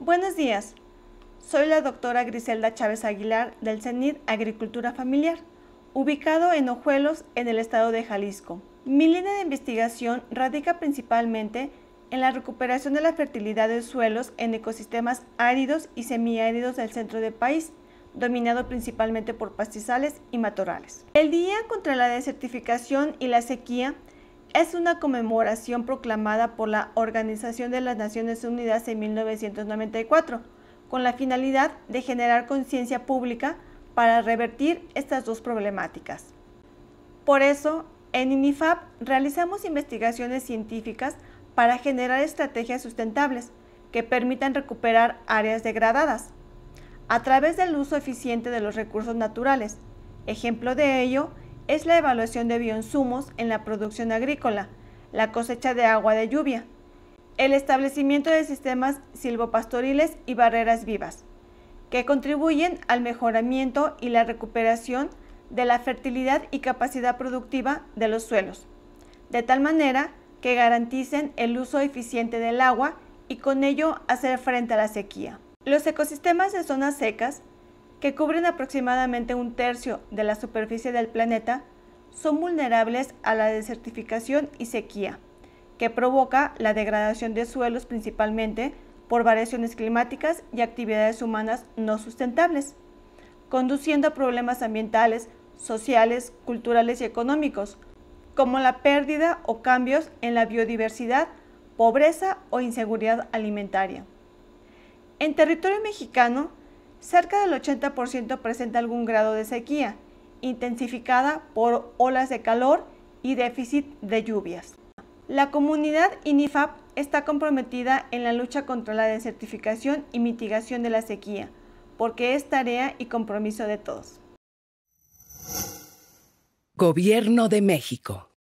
Buenos días. Soy la doctora Griselda Chávez Aguilar del CENID Agricultura Familiar, ubicado en Ojuelos, en el estado de Jalisco. Mi línea de investigación radica principalmente en la recuperación de la fertilidad de suelos en ecosistemas áridos y semiáridos del centro del país, dominado principalmente por pastizales y matorrales. El Día contra la Desertificación y la Sequía es una conmemoración proclamada por la Organización de las Naciones Unidas en 1994, con la finalidad de generar conciencia pública para revertir estas dos problemáticas. Por eso, en INIFAP realizamos investigaciones científicas para generar estrategias sustentables que permitan recuperar áreas degradadas a través del uso eficiente de los recursos naturales. Ejemplo de ello es la evaluación de bioinsumos en la producción agrícola, la cosecha de agua de lluvia, el establecimiento de sistemas silvopastoriles y barreras vivas, que contribuyen al mejoramiento y la recuperación de la fertilidad y capacidad productiva de los suelos, de tal manera que garanticen el uso eficiente del agua y con ello hacer frente a la sequía. Los ecosistemas de zonas secas que cubren aproximadamente un tercio de la superficie del planeta, son vulnerables a la desertificación y sequía, que provoca la degradación de suelos principalmente por variaciones climáticas y actividades humanas no sustentables, conduciendo a problemas ambientales, sociales, culturales y económicos, como la pérdida o cambios en la biodiversidad, pobreza o inseguridad alimentaria. En territorio mexicano, cerca del 80% presenta algún grado de sequía, intensificada por olas de calor y déficit de lluvias. La comunidad INIFAP está comprometida en la lucha contra la desertificación y mitigación de la sequía, porque es tarea y compromiso de todos. Gobierno de México.